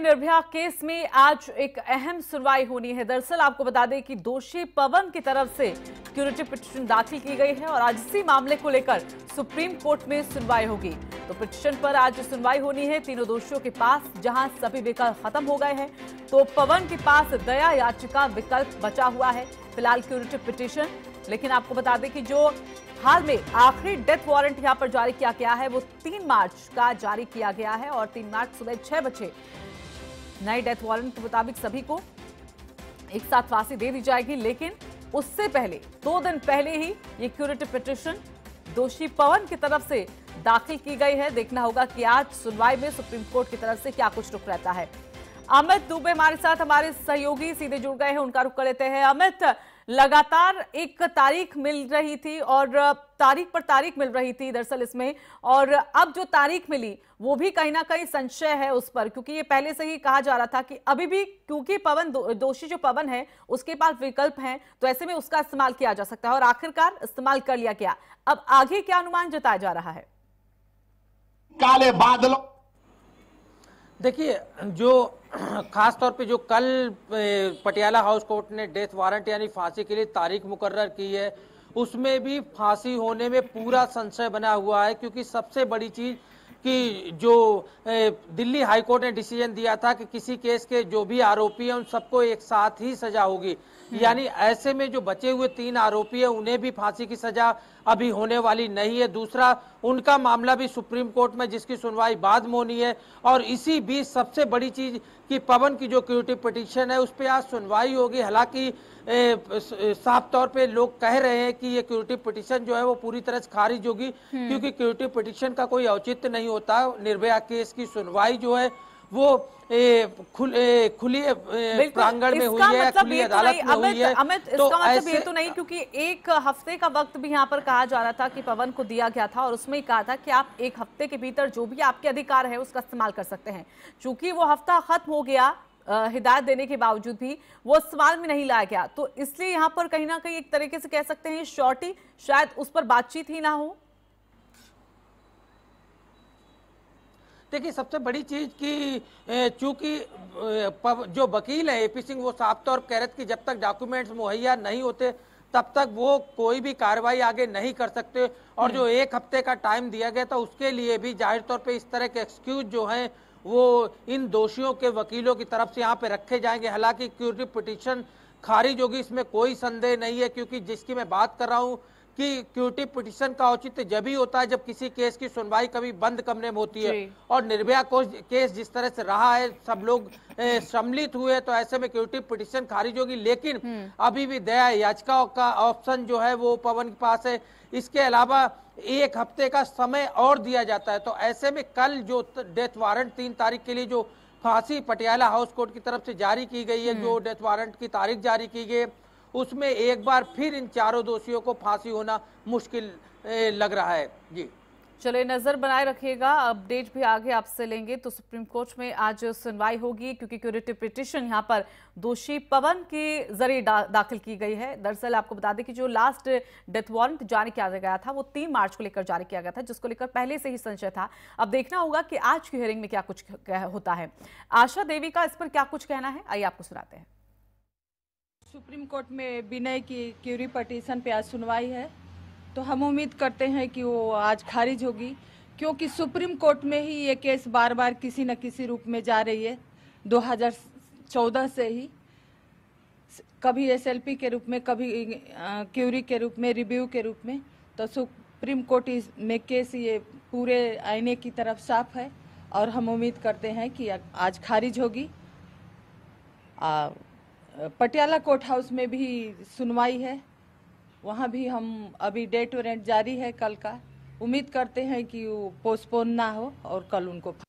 Nirbhaya case में आज एक अहम सुनवाई होनी है दरअसल आपको बता दें कि दोषी पवन की तरफ से क्यूरेटिव पिटिशन दाखिल की गई है और आज इसी मामले को लेकर सुप्रीम कोर्ट में सुनवाई होगी तो पिटिशन पर आज सुनवाई होनी है तीनों दोषियों के पास जहां सभी विकल्प खत्म हो गए हैं तो पवन के पास दया याचिका विकल्प बचा हुआ है फिलहाल क्यूरेटिव पिटिशन लेकिन आपको बता दें कि जो हाल में आखिरी डेथ वारंट यहां पर जारी किया गया है वो तीन मार्च का जारी किया गया है और तीन मार्च सुबह छह बजे नए डेथ वारंट के मुताबिक सभी को एक साथ फांसी दे दी जाएगी लेकिन उससे पहले दो दिन पहले ही ये क्यूरेटिव पिटिशन दोषी पवन की तरफ से दाखिल की गई है देखना होगा कि आज सुनवाई में सुप्रीम कोर्ट की तरफ से क्या कुछ रुक रहता है अमित दुबे हमारे साथ हमारे सहयोगी सीधे जुड़ गए हैं उनका रुख कर लेते हैं अमित लगातार एक तारीख मिल रही थी और तारीख पर तारीख मिल रही थी दरअसल इसमें और अब जो तारीख मिली वो भी कहीं ना कहीं संशय है उस पर क्योंकि ये पहले से ही कहा जा रहा था कि अभी भी क्योंकि पवन दो, दोषी जो पवन है उसके पास विकल्प हैं तो ऐसे में उसका इस्तेमाल किया जा सकता है और आखिरकार इस्तेमाल कर लिया गया अब आगे क्या अनुमान जताया जा रहा है काले बादलों देखिए जो खास तौर पे जो कल पटियाला हाउस कोर्ट ने डेथ वारंट यानी फांसी के लिए तारीख मुकर्र की है उसमें भी फांसी होने में पूरा संशय बना हुआ है क्योंकि सबसे बड़ी चीज़ कि जो दिल्ली हाईकोर्ट ने डिसीजन दिया था कि किसी केस के जो भी आरोपी हैं उन सबको एक साथ ही सजा होगी हम्म। यानी ऐसे में जो बचे हुए तीन आरोपी हैं उन्हें भी फांसी की सजा अभी होने वाली नहीं है दूसरा उनका मामला भी सुप्रीम कोर्ट में जिसकी सुनवाई बाद में होनी है और इसी बीच सबसे बड़ी चीज कि पवन की जो क्यूटिव पिटिशन है उस पर आज सुनवाई होगी हालांकि साफ तौर पे लोग कह रहे हैं कि ये क्यूरिटी पिटिशन जो है वो पूरी तरह से खारिज होगी हम्म। क्योंकि क्यूरिटी पिटिशन का कोई औचित्य नहीं होता निर्भया केस की सुनवाई जो है वो ए, खुल, ए, खुली प्रांगण में हुई है मतलब खुली तो अदालत में हुई है अमित तो इसका मतलब ये तो नहीं क्योंकि एक हफ्ते का वक्त भी यहाँ पर कहा जा रहा था कि पवन को दिया गया था और उसमें कहा था कि आप एक हफ्ते के भीतर जो भी आपके अधिकार है उसका इस्तेमाल कर सकते हैं चूंकि वो हफ्ता खत्म हो गया हिदायत देने के बावजूद भी वो सवाल में नहीं लाया गया तो इसलिए यहाँ पर कहीं ना कहीं एक तरीके से कह सकते हैं शॉर्टी शायद उस पर बातचीत ही ना हो देखिए सबसे बड़ी चीज़ की चूंकि जो वकील है एपी सिंह वो साफ तौर कह रहे कि जब तक डॉक्यूमेंट्स मुहैया नहीं होते तब तक वो कोई भी कार्रवाई आगे नहीं कर सकते और हम्म। जो एक हफ्ते का टाइम दिया गया था उसके लिए भी जाहिर तौर पे इस तरह के एक्सक्यूज जो हैं वो इन दोषियों के वकीलों की तरफ से यहाँ पे रखे जाएंगे हालांकि क्यूरिटिव पिटिशन खारिज होगी इसमें कोई संदेह नहीं है क्योंकि जिसकी मैं बात कर रहा हूँ कि क्यूटी पिटिशन का औचित्य जब ही होता है जब किसी केस की सुनवाई कभी बंद कमरे में होती है और निर्भया को केस जिस तरह से रहा है सब लोग सम्मिलित हुए तो ऐसे में क्यूटी पिटिशन खारिज होगी लेकिन हम्म। अभी भी दया याचिका का ऑप्शन जो है वो पवन के पास है इसके अलावा एक हफ्ते का समय और दिया जाता है तो ऐसे में कल जो डेथ वारंट तीन तारीख के लिए जो फांसी पटियाला हाउस कोर्ट की तरफ से जारी की गई है जो हम्म। डेथ वारंट की तारीख जारी की गई है उसमें एक बार फिर इन चारों दोषियों को फांसी होना मुश्किल लग रहा है जी चलिए नजर बनाए रखिएगा अपडेट भी आगे आपसे लेंगे तो सुप्रीम कोर्ट में आज सुनवाई होगी क्योंकि क्यूरेटिव पिटिशन यहां पर दोषी पवन के जरिए दा, दाखिल की गई है दरअसल आपको बता दें कि जो लास्ट डेथ वारंट जारी किया गया था वो तीन मार्च को लेकर जारी किया गया था जिसको लेकर पहले से ही संशय था अब देखना होगा कि आज की हियरिंग में क्या कुछ होता है आशा देवी का इस पर क्या कुछ कहना है आइए आपको सुनाते हैं सुप्रीम कोर्ट में विनय की क्यूरी पटिशन पे आज सुनवाई है तो हम उम्मीद करते हैं कि वो आज खारिज होगी क्योंकि सुप्रीम कोर्ट में ही ये केस बार बार किसी न किसी रूप में जा रही है 2014 से ही कभी एसएलपी के रूप में कभी क्यूरी के रूप में रिव्यू के रूप में तो सुप्रीम कोर्ट में केस ये पूरे आईने की तरफ साफ है और हम उम्मीद करते हैं कि आज खारिज होगी आ, पटियाला कोर्ट हाउस में भी सुनवाई है वहाँ भी हम अभी डेट वारंट जारी है कल का उम्मीद करते हैं कि वो पोस्टपोन ना हो और कल उनको